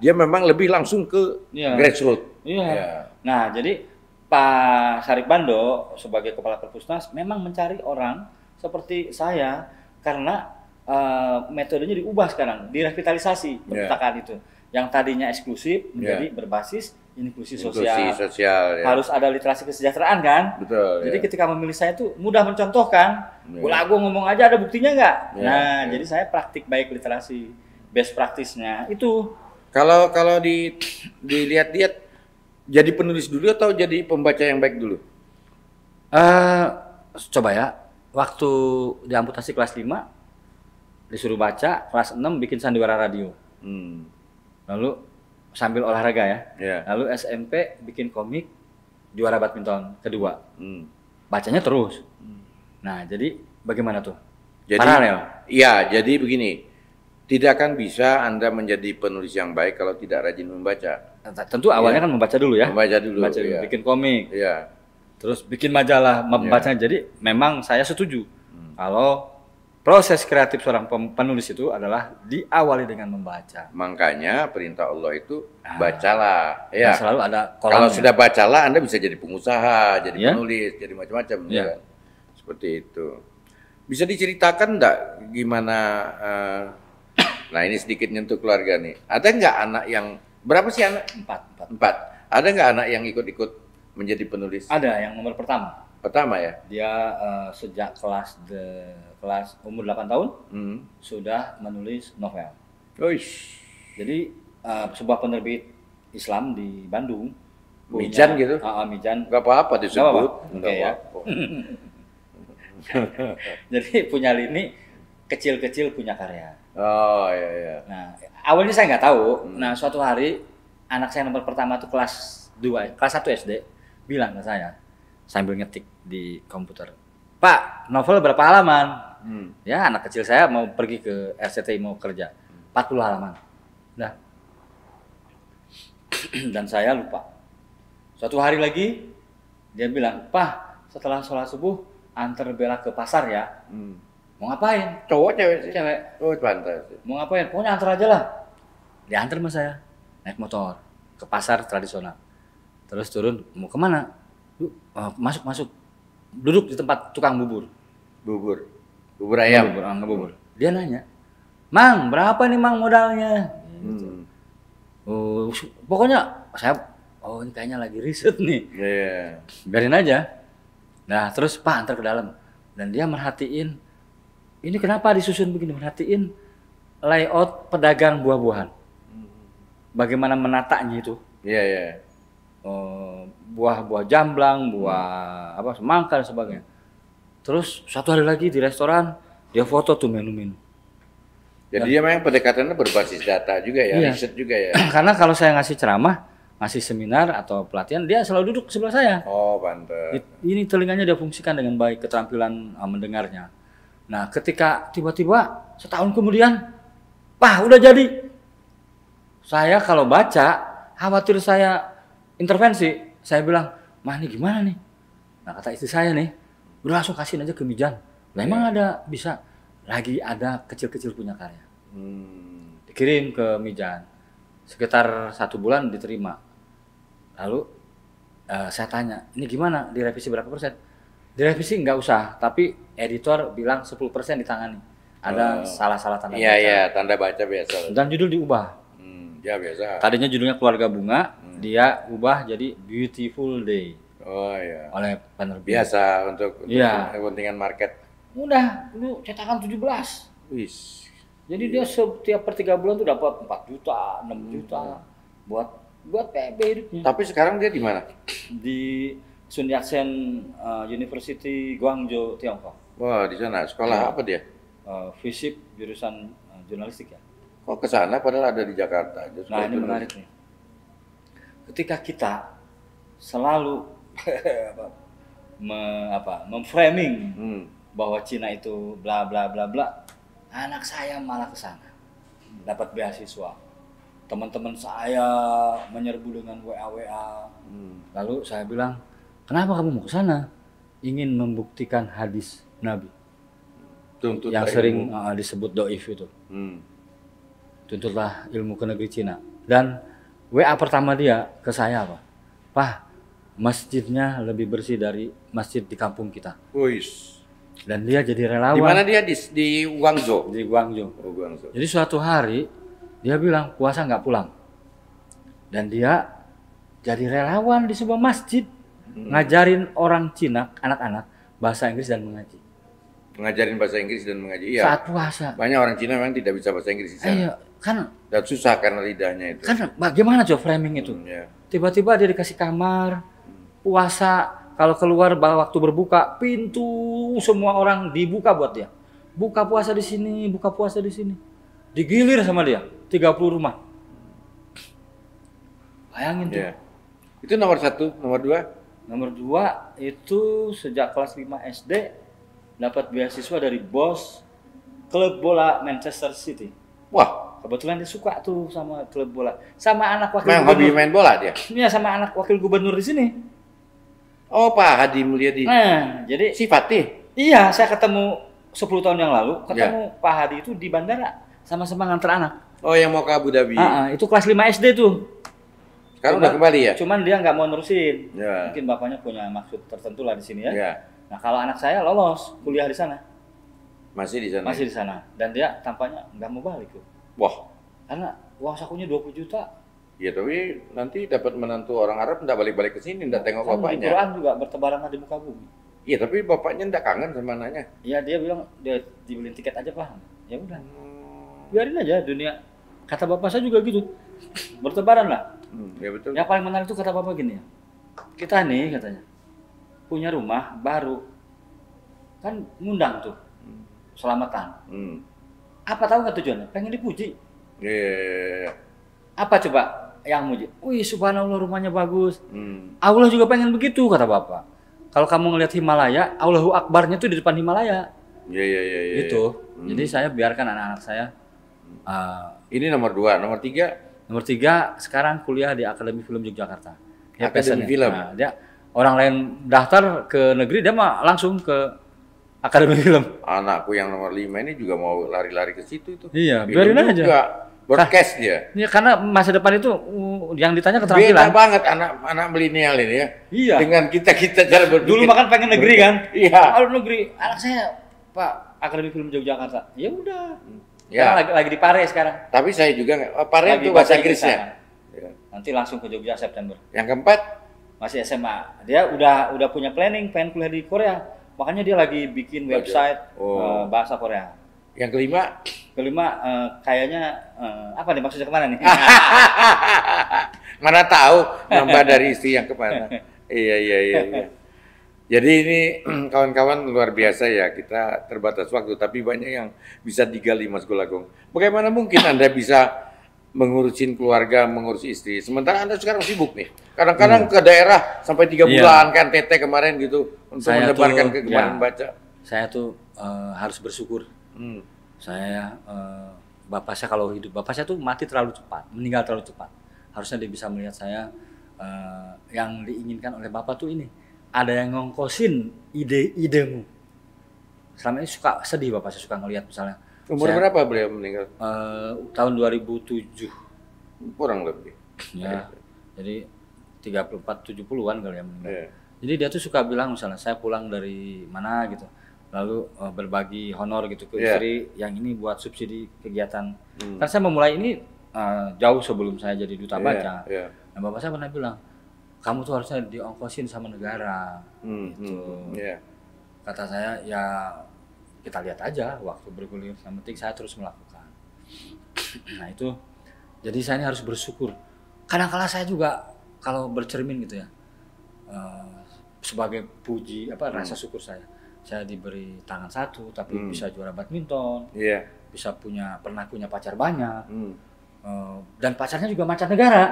dia memang lebih langsung ke ya. grassroots. Iya. Ya. Nah, jadi Pak Sarip Bando sebagai kepala Perpusnas memang mencari orang seperti saya karena uh, metodenya diubah sekarang, direvitalisasi ya. perpustakaan yeah. itu. Yang tadinya eksklusif menjadi yeah. berbasis inklusi sosial. Inklusi sosial ya. Harus ada literasi kesejahteraan kan? Betul. Jadi ya. ketika memilih saya itu mudah mencontohkan. Yeah. Lagu ngomong aja ada buktinya nggak? Yeah. Nah, yeah. jadi saya praktik baik literasi, best praktisnya itu. Kalau kalau di dilihat-lihat jadi penulis dulu atau jadi pembaca yang baik dulu? Uh, coba ya. Waktu di amputasi kelas 5 disuruh baca, kelas 6 bikin sandiwara radio. Hmm. Lalu sambil olahraga ya. Yeah. Lalu SMP bikin komik juara badminton kedua. Hmm. Bacanya terus. Hmm. Nah, jadi bagaimana tuh? Jadi, Paralel. Iya, jadi begini. Tidak akan bisa Anda menjadi penulis yang baik kalau tidak rajin membaca tentu awalnya ya. kan membaca dulu ya membaca dulu, membaca Ya. bikin komik ya. terus bikin majalah iya. membaca ya. jadi memang saya setuju hmm. kalau proses kreatif seorang penulis itu adalah diawali dengan membaca makanya perintah Allah itu ah. bacalah ya nah, selalu ada kolam kalau ya. sudah bacalah Anda bisa jadi pengusaha jadi ya. penulis jadi macam-macam ya. kan? seperti itu bisa diceritakan enggak gimana uh, (coughs) nah ini sedikit nyentuh keluarga nih ada nggak anak yang Berapa sih anak? Empat. Empat. empat. Ada nggak anak yang ikut-ikut menjadi penulis? Ada, yang nomor pertama. Pertama ya? Dia uh, sejak kelas de, kelas umur 8 tahun hmm. sudah menulis novel. Uish. Jadi uh, sebuah penerbit Islam di Bandung. Punya, Mijan gitu? Uh, uh, Mijan. Gak apa-apa disebut. Gak apa-apa. Okay, ya. (laughs) Jadi punya lini kecil-kecil punya karya. Oh iya iya. Nah awalnya saya nggak tahu. Hmm. Nah suatu hari anak saya nomor pertama tuh kelas 2, kelas satu SD bilang ke saya sambil ngetik di komputer. Pak, novel berapa halaman? Hmm. Ya anak kecil saya mau pergi ke RCTI mau kerja. 40 halaman. Nah. (clears throat) Dan saya lupa. Suatu hari lagi dia bilang, "Pak, setelah sholat subuh antar bela ke pasar ya." Hmm Mau ngapain? Cowok cewek sih? Cewek. Oh, pantas. Mau ngapain? Pokoknya antar aja lah. Diantar sama saya. Naik motor. Ke pasar tradisional. Terus turun. Mau kemana? Eh, masuk, masuk. Duduk di tempat tukang bubur. Bubur? Bubur ayam? Bubur, ah, bubur. bubur. Dia nanya. Mang, berapa nih mang modalnya? Hmm. Uh, pokoknya saya, oh ini kayaknya lagi riset nih. Yeah. Biarin aja. Nah, terus Pak antar ke dalam. Dan dia merhatiin ini kenapa disusun begini Perhatiin layout pedagang buah-buahan bagaimana menatanya itu iya yeah, iya yeah. Oh, buah-buah jamblang buah apa semangka dan sebagainya terus satu hari lagi di restoran dia foto tuh menu-menu jadi dan, dia memang pendekatannya berbasis data juga ya iya. riset juga ya (clears throat) karena kalau saya ngasih ceramah ngasih seminar atau pelatihan dia selalu duduk sebelah saya oh pantas ini telinganya dia fungsikan dengan baik keterampilan ah, mendengarnya Nah, ketika tiba-tiba setahun kemudian, wah udah jadi. Saya kalau baca, khawatir saya intervensi. Saya bilang, mah ini gimana nih? Nah, kata istri saya nih, udah langsung kasihin aja ke Mijan. Memang iya. ada bisa lagi ada kecil-kecil punya karya. Hmm. Dikirim ke Mijan, sekitar satu bulan diterima. Lalu eh, saya tanya, ini gimana? Direvisi berapa persen? direvisi nggak usah tapi editor bilang 10% ditangani ada oh. salah-salah oh. tanda iya, baca iya tanda baca biasa dan judul diubah hmm, ya biasa tadinya judulnya keluarga bunga hmm. dia ubah jadi beautiful day oh iya oleh penerbit biasa untuk, kepentingan ya. kepentingan market Udah, lu cetakan 17 wis jadi iya. dia setiap per tiga bulan tuh dapat 4 juta 6 juta hmm. buat buat PB hidupnya tapi sekarang dia di mana di Sun Yat-sen uh, University Guangzhou, Tiongkok. Wah, di sana sekolah ya. apa dia? Uh, fisip jurusan uh, jurnalistik ya. Kok ke sana padahal ada di Jakarta Nah, ini jurnalistik. menarik nih. Ketika kita selalu (laughs) me, apa, memframing hmm. bahwa Cina itu bla bla bla bla, anak saya malah ke sana. Dapat beasiswa. Teman-teman saya menyerbu dengan WA WA. Hmm. Lalu saya bilang, Kenapa kamu mau ke sana? Ingin membuktikan hadis Nabi. Tuntut yang sering ilmu. Ah, disebut doif itu. Hmm. Tuntutlah ilmu ke negeri Cina. Dan WA pertama dia ke saya apa? Pak, masjidnya lebih bersih dari masjid di kampung kita. Uish. Dan dia jadi relawan. Di mana dia di, di Guangzhou? Di Guangzhou. Oh, Guangzhou. Jadi suatu hari dia bilang puasa nggak pulang. Dan dia jadi relawan di sebuah masjid Hmm. ngajarin orang Cina anak-anak bahasa Inggris dan mengaji. Ngajarin bahasa Inggris dan mengaji. Iya. Saat puasa. Banyak orang Cina memang tidak bisa bahasa Inggris. Iya, kan. Dan susah karena lidahnya itu. Kan bagaimana coba framing itu? Hmm, iya. Tiba-tiba hmm, yeah. dia dikasih kamar, puasa, kalau keluar bahwa waktu berbuka, pintu semua orang dibuka buat dia. Buka puasa di sini, buka puasa di sini. Digilir sama dia, 30 rumah. Hmm. Bayangin tuh. Iya. Itu nomor satu, nomor dua? Nomor dua itu sejak kelas 5 SD dapat beasiswa dari bos klub bola Manchester City. Wah, kebetulan dia suka tuh sama klub bola. Sama anak wakil Memang gubernur. hobi main bola dia? Iya, sama anak wakil gubernur di sini. Oh, Pak Hadi Mulyadi. Nah, jadi si Fatih. Iya, saya ketemu 10 tahun yang lalu ketemu ya. Pak Hadi itu di bandara sama-sama nganter anak. Oh, yang mau ke Abu Dhabi. Uh, uh, itu kelas 5 SD tuh. Sekarang udah kembali ya? Cuman dia nggak mau nerusin. Ya. Mungkin bapaknya punya maksud tertentu lah di sini ya. ya. Nah kalau anak saya lolos kuliah di sana. Masih di sana? Masih ya? di sana. Dan dia tampaknya nggak mau balik tuh. Wah. Karena uang sakunya 20 juta. Iya, tapi nanti dapat menantu orang Arab nggak balik-balik ke sini, nggak nah, tengok kan bapaknya. Di Quran juga bertebaran di muka bumi. Iya tapi bapaknya nggak kangen sama anaknya. Iya dia bilang dia dibeliin tiket aja pak. Ya udah. Hmm. Biarin aja dunia. Kata bapak saya juga gitu. (laughs) Bertebaran lah Hmm, ya betul. Yang paling menarik itu kata Bapak gini ya. Kita nih katanya punya rumah baru kan ngundang tuh hmm. selamatan. Hmm. Apa tahu nggak tujuannya? Pengen dipuji. Yeah. Iya, iya, iya. Apa coba yang muji? Wih subhanallah rumahnya bagus. Hmm. Allah juga pengen begitu kata Bapak. Kalau kamu ngelihat Himalaya, Allahu Akbarnya tuh di depan Himalaya. Iya iya iya. Itu. Hmm. Jadi saya biarkan anak-anak saya. Uh, Ini nomor dua, nomor tiga Nomor tiga, sekarang kuliah di Akademi Film Yogyakarta. Ya, Akademi Film. Nah, dia orang lain daftar ke negeri dia mah langsung ke Akademi (laughs) Film. Anakku yang nomor lima ini juga mau lari-lari ke situ itu. Iya, film biarin aja. Juga broadcast dia. Ya, karena masa depan itu uh, yang ditanya keterampilan. Beda banget anak anak milenial ini ya. Iya. Dengan kita kita cara berpikir. Dulu makan pengen negeri kan? Iya. Kalau oh, negeri, anak saya Pak Akademi Film Yogyakarta. Ya udah. Hmm. Ya. Lagi, lagi di Pare sekarang. Tapi saya juga oh, Pare itu bahasa Inggrisnya. Ya. Nanti langsung ke Jogja September. Yang keempat masih SMA. Dia udah udah punya planning pengen kuliah di Korea. Makanya dia lagi bikin website eh, oh. uh, bahasa Korea. Yang kelima? Kelima uh, kayaknya uh, apa nih maksudnya kemana nih? (laughs) Mana tahu nambah dari istri yang kemana? (laughs) iya iya iya. iya. Jadi ini (clears throat) kawan-kawan luar biasa ya, kita terbatas waktu, tapi banyak yang bisa digali Mas Gulagong. Bagaimana mungkin Anda (clears throat) bisa mengurusin keluarga, mengurus istri, sementara Anda sekarang sibuk nih. Kadang-kadang hmm. ke daerah sampai tiga iya. bulan kan Tete kemarin gitu untuk saya menebarkan tuh, ke kemarin ya, baca. Saya tuh uh, harus bersyukur. Hmm. Saya uh, bapak saya kalau hidup bapak saya tuh mati terlalu cepat, meninggal terlalu cepat. Harusnya dia bisa melihat saya uh, yang diinginkan oleh bapak tuh ini ada yang ngongkosin ide-idemu selama ini suka sedih bapak saya suka ngelihat misalnya umur saya, berapa beliau meninggal uh, tahun 2007 kurang lebih ya jadi 34 70-an kali ya meninggal iya. jadi dia tuh suka bilang misalnya saya pulang dari mana gitu lalu uh, berbagi honor gitu ke yeah. istri yang ini buat subsidi kegiatan hmm. karena saya memulai ini uh, jauh sebelum saya jadi duta yeah, baca yeah. nah bapak saya pernah bilang kamu tuh harusnya diongkosin sama negara hmm, hmm gitu hmm, yeah. kata saya ya kita lihat aja waktu bergulir yang penting saya terus melakukan (clears throat) nah itu jadi saya ini harus bersyukur kadang kala saya juga kalau bercermin gitu ya uh, sebagai puji apa hmm. rasa syukur saya saya diberi tangan satu tapi hmm. bisa juara badminton yeah. bisa punya pernah punya pacar banyak hmm. uh, dan pacarnya juga macam negara.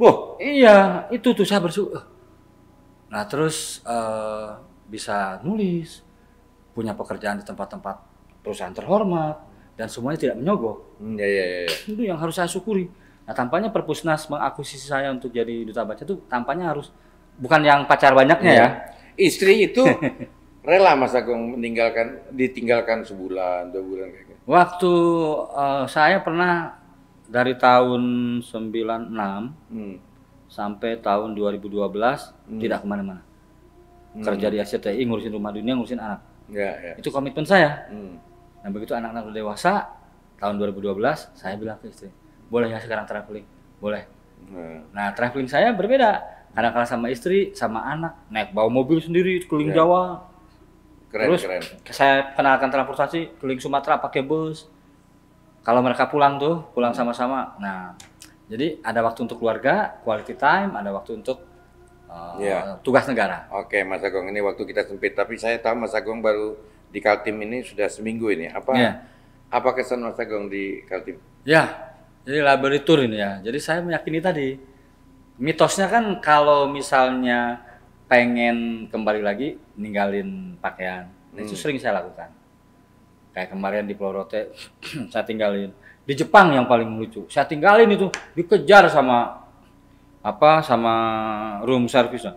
Wah, iya, itu tuh saya bersyukur. Eh. Nah, terus uh, bisa nulis, punya pekerjaan di tempat-tempat perusahaan terhormat, dan semuanya tidak menyogok. Hmm, iya iya. iya. Itu yang harus saya syukuri. Nah, tampaknya Perpusnas mengakuisisi saya untuk jadi duta baca itu tampaknya harus bukan yang pacar banyaknya ya. ya. Istri itu (laughs) rela Mas Agung meninggalkan ditinggalkan sebulan, dua bulan kayak gitu. Waktu uh, saya pernah dari tahun 96 hmm. sampai tahun 2012 hmm. tidak kemana-mana. Hmm. Kerja di SCTI, ngurusin rumah dunia, ngurusin anak. Ya, ya. Itu komitmen saya. Hmm. Nah begitu anak-anak udah dewasa, tahun 2012 saya bilang ke istri, boleh ya sekarang traveling, boleh. Hmm. Nah traveling saya berbeda. Kadang-kadang sama istri, sama anak, naik bawa mobil sendiri keliling ya. Jawa. Keren, Terus keren. saya kenalkan transportasi keliling Sumatera pakai bus kalau mereka pulang tuh pulang sama-sama nah jadi ada waktu untuk keluarga quality time ada waktu untuk uh, eh, yeah. tugas negara oke okay, Mas Agung ini waktu kita sempit tapi saya tahu Mas Agung baru di Kaltim ini sudah seminggu ini apa yeah. apa kesan Mas Agung di Kaltim ya yeah. jadi laboratorium ini ya jadi saya meyakini tadi mitosnya kan kalau misalnya pengen kembali lagi ninggalin pakaian hmm. itu sering saya lakukan kayak kemarin di Plorote (clears throat) saya tinggalin di Jepang yang paling lucu saya tinggalin itu dikejar sama apa sama room service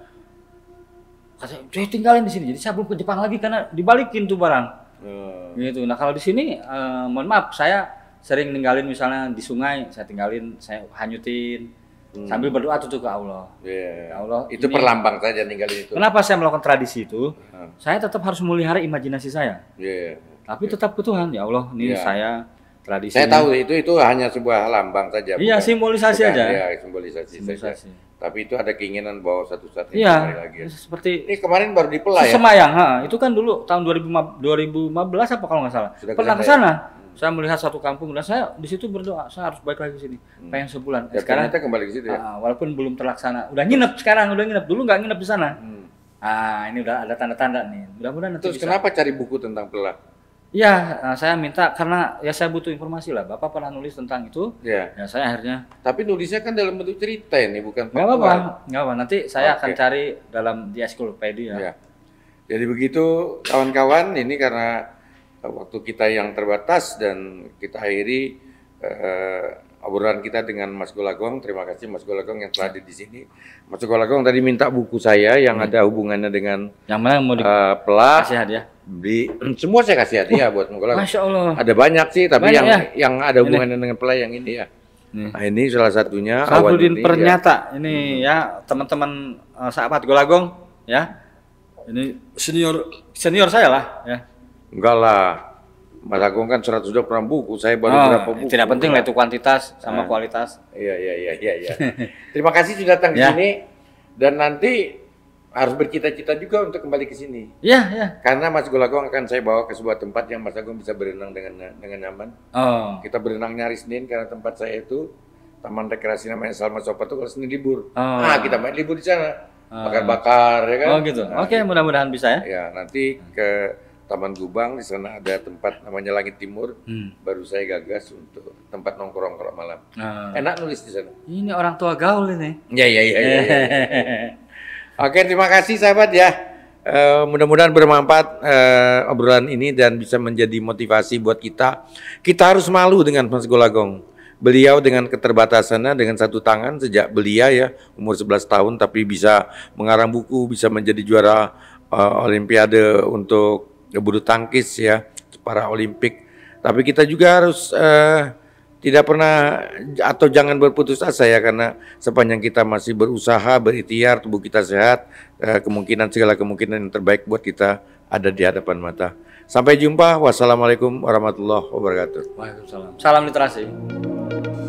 kata saya tinggalin di sini jadi saya belum ke Jepang lagi karena dibalikin tuh barang hmm. gitu nah kalau di sini eh, mohon maaf saya sering ninggalin misalnya di sungai saya tinggalin saya hanyutin hmm. sambil berdoa tuh ke Allah. Yeah. Ya Allah itu ini, perlambang saja ninggalin itu. Kenapa saya melakukan tradisi itu? Hmm. Saya tetap harus melihara imajinasi saya. Yeah tapi tetap ke Tuhan ya Allah ini ya. saya tradisi saya tahu itu itu hanya sebuah lambang saja iya simbolisasi bukan, aja ya simbolisasi, simbolisasi. Saja. tapi itu ada keinginan bahwa satu saat ini ya, lagi ya. seperti ini kemarin baru dipelai ya? semayang ha, itu kan dulu tahun 2015 apa kalau nggak salah Sudah pernah ke sana ya? hmm. saya melihat satu kampung dan saya di situ berdoa saya harus balik lagi ke sini hmm. pengen sebulan ya, eh, sekarang kita kembali ke situ ya ah, walaupun belum terlaksana udah nginep sekarang udah nginep dulu nggak nginep di sana hmm. ah ini udah ada tanda-tanda nih mudah-mudahan nanti terus bisa. kenapa cari buku tentang pelah Ya, nah saya minta karena ya saya butuh informasi lah. Bapak pernah nulis tentang itu. Ya. ya saya akhirnya. Tapi nulisnya kan dalam bentuk cerita ini bukan. Gak apa-apa, gak apa. Nanti saya okay. akan cari dalam di ensiklopedia. Ya. Jadi begitu kawan-kawan ini karena waktu kita yang terbatas dan kita akhiri eh, obrolan kita dengan Mas Golagong. Terima kasih Mas Golagong yang telah ada di sini. Mas Golagong tadi minta buku saya yang hmm. ada hubungannya dengan yang mana mau di uh, pelas. Kasih Di, semua saya kasih hadiah uh, buat Mas Golagong. Masya Allah. Ada banyak sih, tapi banyak yang ya. yang ada hubungannya ini. dengan pelas yang ini ya. Ini. Nah, ini salah satunya. Sabrudin Pernyata ya. ini hmm. ya teman-teman uh, sahabat Golagong ya. Ini senior senior saya lah ya. Enggak lah. Mas Agung kan 126 buku, saya baru oh, berapa buku. Tidak penting lah itu kuantitas sama nah. kualitas. Iya, iya, iya, iya. iya. (laughs) Terima kasih sudah datang ya. sini dan nanti harus bercita-cita juga untuk kembali ke sini. Iya, iya. Karena Mas Golagong akan saya bawa ke sebuah tempat yang Mas Agung bisa berenang dengan dengan nyaman. Oh. Kita berenang nyaris Senin karena tempat saya itu taman rekreasi namanya Salma Sopat itu kalau Senin libur. Oh. Ah, ya. kita main libur di sana. Oh. Bakar-bakar ya kan. Oh gitu. Nah, Oke, okay, gitu. mudah-mudahan bisa ya. Ya, nanti ke Taman Gubang di sana ada tempat namanya Langit Timur hmm. baru saya gagas untuk tempat nongkrong kalau malam ah. enak nulis di sana ini orang tua gaul ini ya ya ya, ya, ya. (laughs) oke terima kasih sahabat ya uh, mudah-mudahan bermanfaat uh, obrolan ini dan bisa menjadi motivasi buat kita kita harus malu dengan Mas Golagong beliau dengan keterbatasannya dengan satu tangan sejak belia ya umur 11 tahun tapi bisa mengarang buku bisa menjadi juara uh, olimpiade untuk Ya, bulu tangkis ya para Olimpik. Tapi kita juga harus uh, tidak pernah atau jangan berputus asa ya karena sepanjang kita masih berusaha berikhtiar tubuh kita sehat uh, kemungkinan segala kemungkinan yang terbaik buat kita ada di hadapan mata. Sampai jumpa. Wassalamualaikum warahmatullahi wabarakatuh. Waalaikumsalam. Salam literasi.